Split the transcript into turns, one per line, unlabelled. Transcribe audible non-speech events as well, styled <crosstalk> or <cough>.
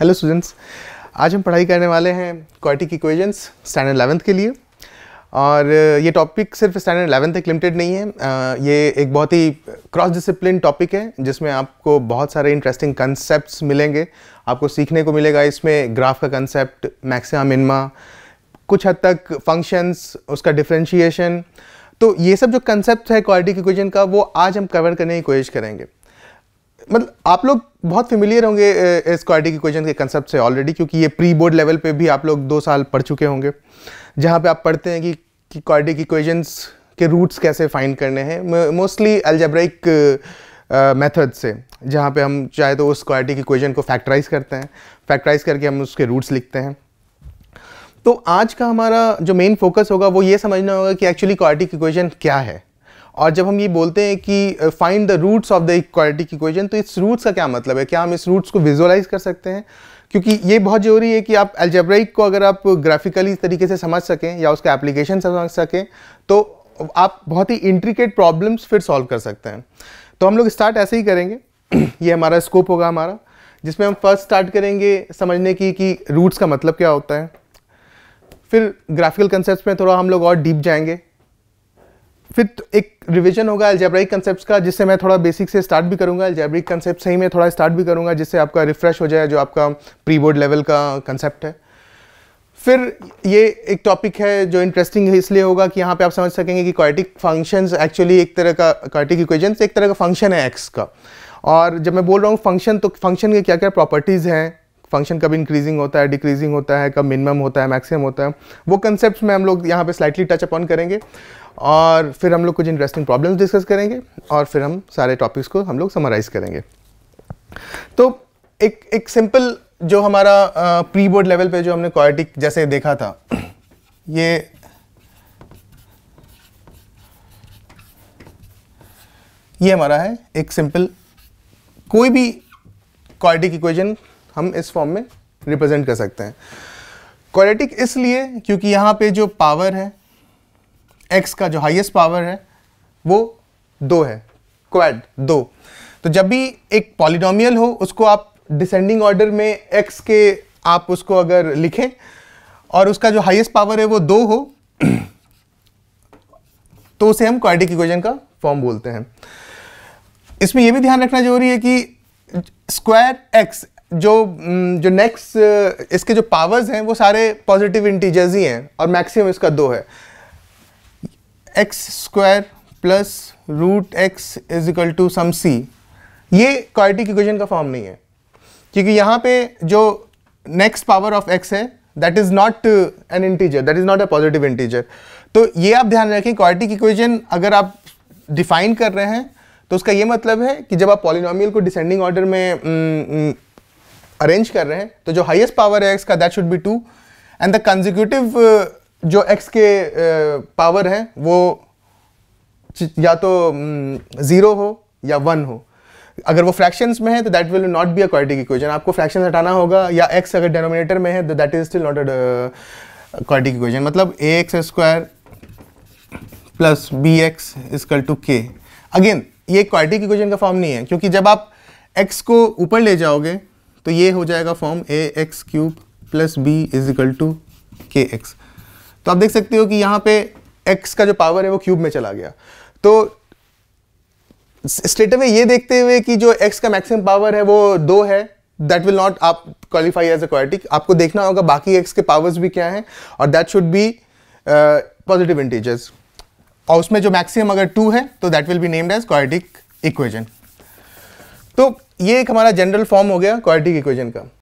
hello students आज हम पढ़ाई करने वाले हैं क्वार्टिक इक्वेशंस स्टैंडर्ड एलेवंथ के लिए और uh, ये टॉपिक सिर्फ स्टैंडर्ड एलेवंथ तक लिमिटेड नहीं है uh, ये एक बहुत ही क्रॉस डिसिप्लिन टॉपिक है जिसमें आपको बहुत सारे इंटरेस्टिंग कंसेप्ट मिलेंगे आपको सीखने को मिलेगा इसमें ग्राफ का कंसेप्ट मैक्सिमा मिनमा कुछ हद तक फंक्शंस उसका डिफ्रेंशिएशन तो ये सब जो कंसेप्ट है क्वालिटी इक्वेशन का वो आज हम कवर करने की कोशिश करेंगे मतलब आप लोग बहुत फेमिलियर होंगे इस क्वार्टिक इक्वेशन के कंसेप्ट से ऑलरेडी क्योंकि ये प्री बोर्ड लेवल पे भी आप लोग दो साल पढ़ चुके होंगे जहाँ पे आप पढ़ते हैं कि क्वालिटी इक्वेशंस के रूट्स कैसे फाइंड करने हैं मोस्टली एल्जेब्रिक मेथड से जहाँ पे हम चाहे तो उस क्वार्टिक इक्वेशन को फैक्टराइज करते हैं फैक्टराइज करके हम उसके रूट्स लिखते हैं तो आज का हमारा जो मेन फोकस होगा वो ये समझना होगा कि एक्चुअली क्वालिटी इक्वेशन क्या है और जब हम ये बोलते हैं कि find the roots of the equality equation तो इस रूट्स का क्या मतलब है क्या हम इस रूट्स को विजुअलाइज कर सकते हैं क्योंकि ये बहुत जरूरी है कि आप एल्जेब्रिक को अगर आप ग्राफिकली तरीके से समझ सकें या उसका एप्लीकेशन समझ सकें तो आप बहुत ही इंट्रिकेट प्रॉब्लम्स फिर सॉल्व कर सकते हैं तो हम लोग स्टार्ट ऐसे ही करेंगे <clears throat> ये हमारा स्कोप होगा हमारा जिसमें हम फर्स्ट स्टार्ट करेंगे समझने की कि रूट्स का मतलब क्या होता है फिर ग्राफिकल कंसेप्ट में थोड़ा हम लोग और डीप जाएंगे फिर तो एक रिवीजन होगा एल्जेब्रिक कंसेप्ट का जिससे मैं थोड़ा बेसिक से स्टार्ट भी करूँगा एल्जेब्रिक कंसेप्ट से ही मैं थोड़ा स्टार्ट भी करूँगा जिससे आपका रिफ्रेश हो जाए जो आपका प्री बोर्ड लेवल का कंसेप्ट है फिर ये एक टॉपिक है जो इंटरेस्टिंग है इसलिए होगा कि यहाँ पे आप समझ सकेंगे कि क्वाटिक फंक्शंस एक्चुअली एक तरह का क्वाटिक इक्वेजन एक तरह का फंक्शन है एक्स का और जब मैं बोल रहा हूँ फंक्शन तो फंक्शन के क्या क्या प्रॉपर्टीज़ हैं फंक्शन कब इंक्रीजिंग होता है डिक्रीजिंग होता है कब मिनिमम होता है मैक्सिमम होता है वो कंसेप्ट में हम लोग यहाँ पे स्लाइटली टच अपन करेंगे और फिर हम लोग कुछ इंटरेस्टिंग प्रॉब्लम्स डिस्कस करेंगे और फिर हम सारे टॉपिक्स को हम लोग समराइज़ करेंगे तो एक एक सिंपल जो हमारा प्री बोर्ड लेवल पे जो हमने क्वाटिक जैसे देखा था ये ये हमारा है एक सिंपल कोई भी क्वाटिक इक्वेजन हम इस फॉर्म में रिप्रेजेंट कर सकते हैं क्वालिटिक इसलिए क्योंकि यहाँ पे जो पावर है एक्स का जो हाईएस्ट पावर है वो दो है क्वाड दो तो जब भी एक पॉलिनोमियल हो उसको आप डिसेंडिंग ऑर्डर में एक्स के आप उसको अगर लिखें और उसका जो हाईएस्ट पावर है वो दो हो तो उसे हम क्वाडिक इक्वेशन का फॉर्म बोलते हैं इसमें यह भी ध्यान रखना जरूरी है कि स्क्वायर एक्स जो हम्म, जो नेक्स्ट इसके जो पावर्स हैं वो सारे पॉजिटिव इंटीजर्स ही हैं और मैक्सिमम इसका दो है x square plus root x is equal to some c ये क्वालिटी इक्वेशन का फॉर्म नहीं है क्योंकि यहाँ पे जो नेक्स्ट पावर ऑफ एक्स है that is not an integer that is not a positive integer तो ये आप ध्यान रखें क्वालिटी इक्वेशन अगर आप डिफाइन कर रहे हैं तो उसका ये मतलब है कि जब आप पॉलिनॉमियल को डिसेंडिंग ऑर्डर में न, हम्म, न, हम्म, अरेंज कर रहे हैं तो जो हाइएस्ट पावर है एक्स का that should be two and the consecutive जो एक्स के पावर uh, हैं वो या तो ज़ीरो mm, हो या वन हो अगर वो फ्रैक्शंस तो में है तो that will not be a quadratic equation आपको फ्रैक्शन हटाना होगा या एक्स अगर डेनोमिनेटर में है तो that is still not a quadratic equation मतलब a x square plus b x is equal to k again ये क्वाड्रेटिक इक्वेशन का फॉर्म नहीं है क्योंकि जब आप एक्स को ऊपर ले जाओगे तो ये हो जाएगा form a x cube plus b is equal to k x तो आप देख सकते हो कि यहाँ पे एक्स का जो पावर है वो क्यूब में चला गया तो स्टेट में ये देखते हुए कि जो एक्स का मैक्सिमम पावर है वो दो है दैट विल नॉट आप क्वालिफाई एज अ क्वालिटी आपको देखना होगा बाकी एक्स के पावर्स भी क्या हैं और that should be positive integers और उसमें जो मैक्सिमम अगर टू है तो that will be named as quadratic equation तो ये एक हमारा जनरल फॉर्म हो गया क्वाड्रेटिक इक्वेशन का